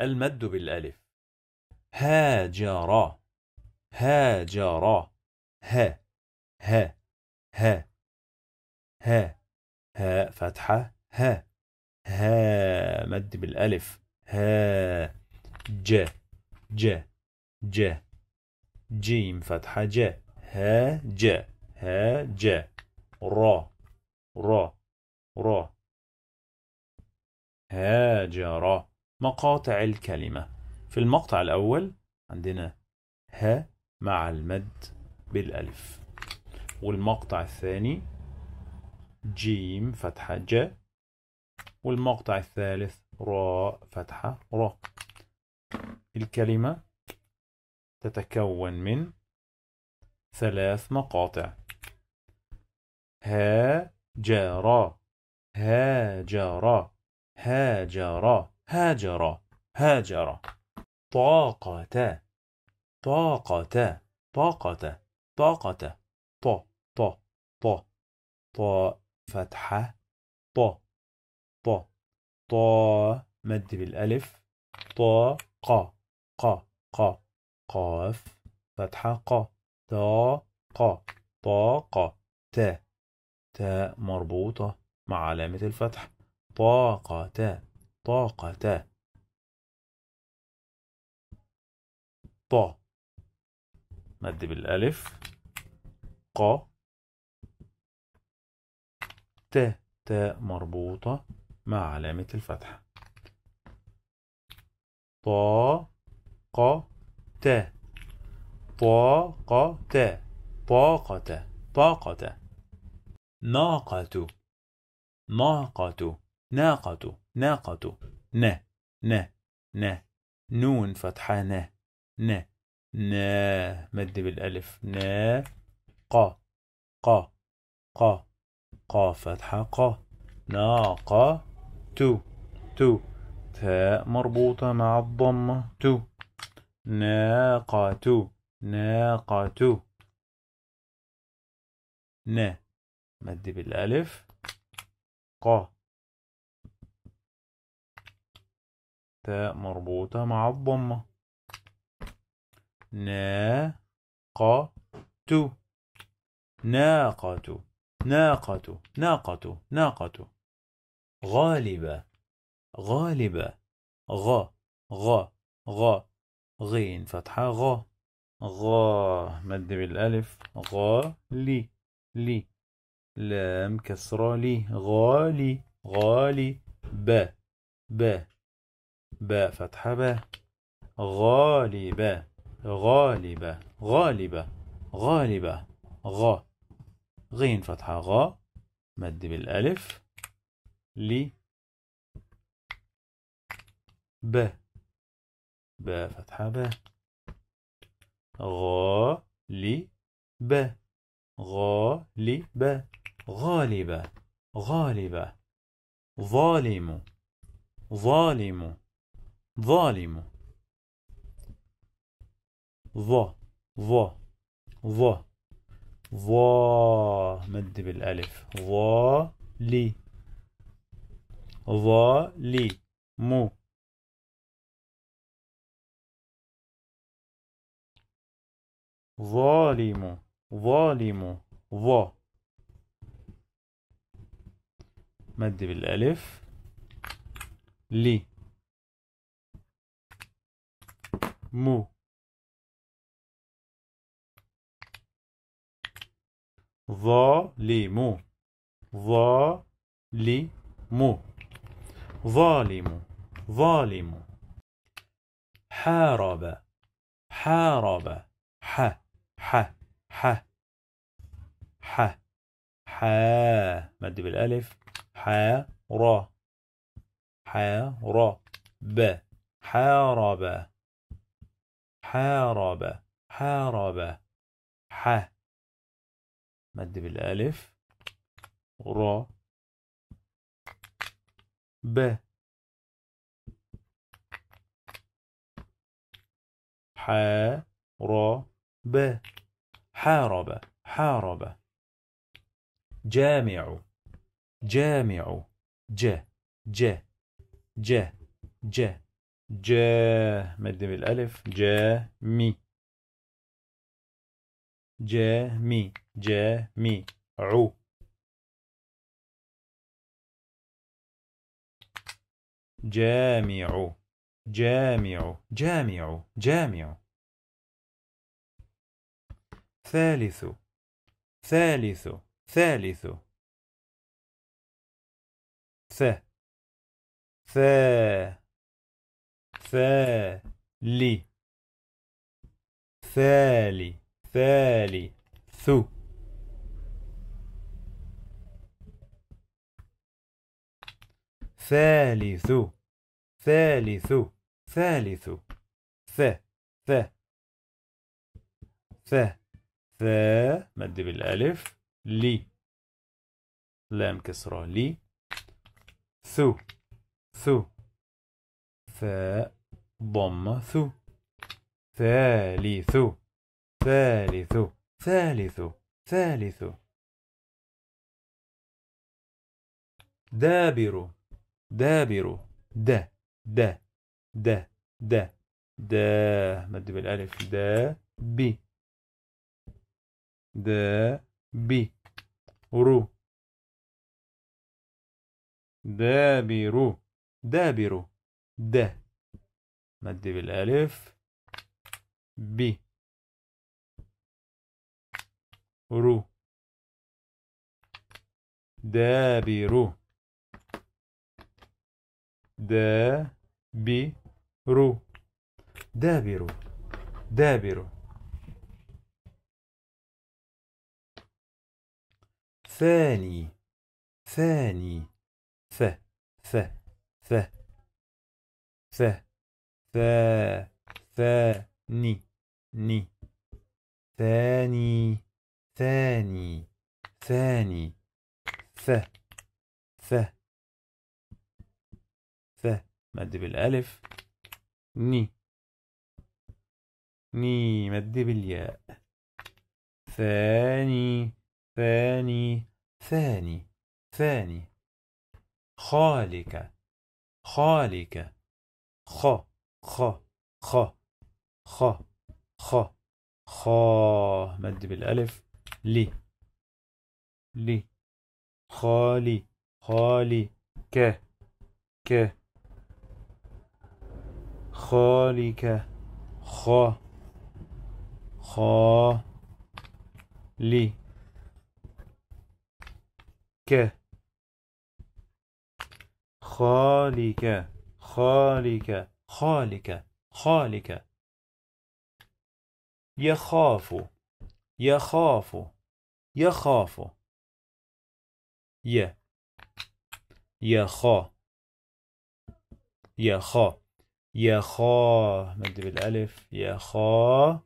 المد بالالف هاجر هاجر ها ها ها ها ها فتحة ها ها مد بالألف ها ج ج ج جيم فتحة ج ها ج ها ج را را را ها مقاطع الكلمة في المقطع الأول عندنا ه مع المد بالألف والمقطع الثاني جيم فتحة ج والمقطع الثالث راء فتحة راء الكلمة تتكون من ثلاث مقاطع هاجرا هاجرا هاجرا هاجر هاجر طاقة طاقة طاقة طاقة ط ط ط ط فتحة ط ط ط مد بالألف ط ق ق ق قاف فتحة ق ط ق طاقة ت ت مربوطة مع علامة الفتح طاقة طاقة ط مد بالألف ق ت تاء مربوطة مع علامة الفتحة طا قا تا طاقة ت طاقة طاقة ناقة ناقة ناقة ناقة ن ن ن نون فتحة ن ن ن مد بالألف ن ق ق ق ق فتحة ق ناقة تو تو تاء مربوطة مع الضمة تو ناقة ناقة ن مد بالألف ق تاء مربوطة مع الضمة ناقة ناقة ناقة ناقة ناقة غالبة غالبة غ غ غ غين فتحة غ غا مد بالألف غا لي لي لام كسرة لي غالي غالي ب ب باء فتحة باء غالبة غالبة غالبة غالبة غ غين فتحة غ مد بالألف لي ب ب فتحة ب غا لي ب غ لي ب غالبة غالبة ظالم ظالم ظالم ظ ظ ظ ظا مد بالألف ظ لي ظ لي مو ظالم ظالم ظ مد بالألف لي mot ظالم ظالم ظالم ظالم حارب حارب ح ح ح ح حا مد بالالف حا را حا را ب حارب حارب حارب ح مد بالالف ر ب ح ر ب حارب حارب جامع جامع ج ج ج ج جا مد بالالف جا مي جا مي جا مي عو جامع جامع جامع جامع ثالث ثالث ثالث ث ث ثالي ثالي ثالي ثو ثالث ثالث ثالث ث ث ث ث مد بالالف لي لام كسرة لي ثو ثو ثاء ضم ثو ثالث ثالث ثالث ثالث دابر دابر د د د د د مد بالالف د ب د ب رو دابر دابر د مد بالالف ب رو دابرو دابرو دابرو دابرو ثاني ثاني ث ث ث ث ثا ثاني ني ثاني ثاني ثاني ث ث ث مد بالالف ني ني مد بالياء ثاني ثاني ثاني ثاني خالك خالك خ خ خ خ خ خا مد بالالف لي لي خالي خالي ك ك خالك خا خا لي ك خالك خالك خالك خالك يخاف يخاف يخاف ي يخا يخا يخا مد بالالف يخا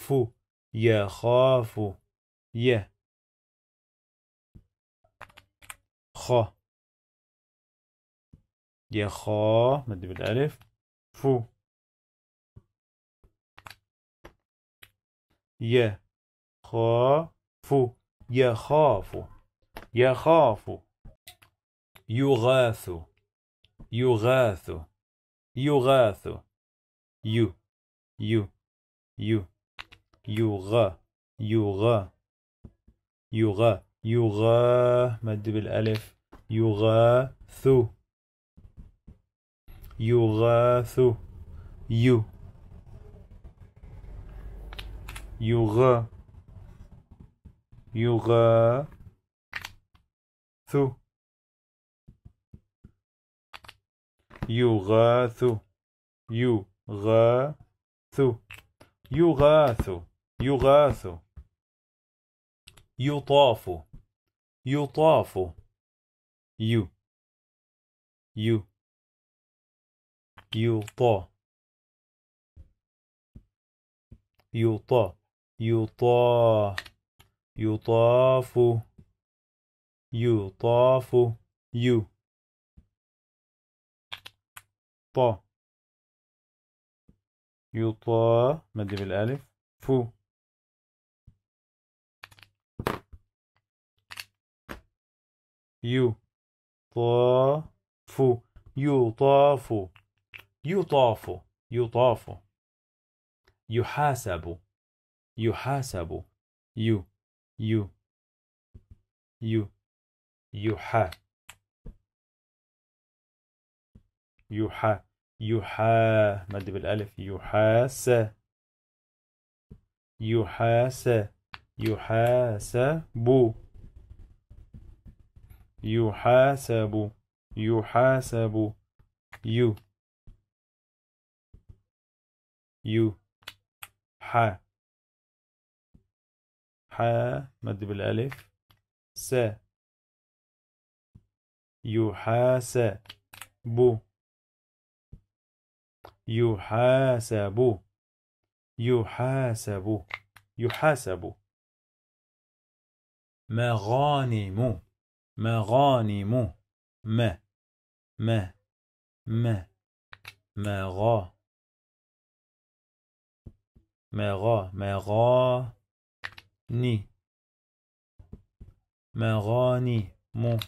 فو يخاف ي خا يخا مد بالالف فو يخاف يخاف يخاف يغاث يغاث يغاث يو يو يو يغا يغا يغا يغا مد بالالف يغاث يغاث يو يغ يغاث يغاث يغاث يغاث يغاث يطاف يطاف يو يو يوطى يوطى يوطى يطاف يطاف يو طا يطا مدي بالالف فو يو طا فو يطاف يطاف يطاف يحاسب يحاسب يو يو يو يحا يحا يحا مد بالالف يحاس يحاس يحاسب يحاسب يحاسب يو يو ح ح مد بالالف س يحاسب يحاسب يحاسب يحاسب مغانم مغانم ما ما ما مغا Merr, mera, ni. Mera, ni, mon.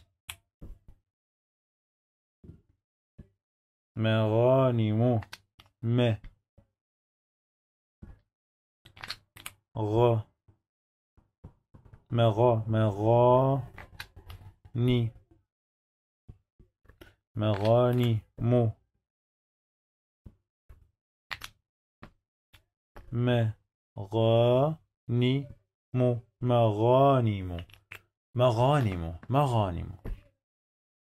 Mera, ni, mon. Me. Ra. me mera, ni. Mera, ni, mon. مغانم مغانم مغانم